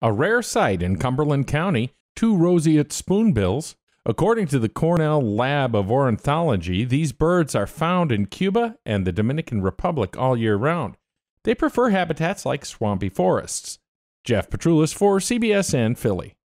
a rare sight in Cumberland County, two roseate spoonbills. According to the Cornell Lab of Ornithology, these birds are found in Cuba and the Dominican Republic all year round. They prefer habitats like swampy forests. Jeff Petrulis for CBSN Philly.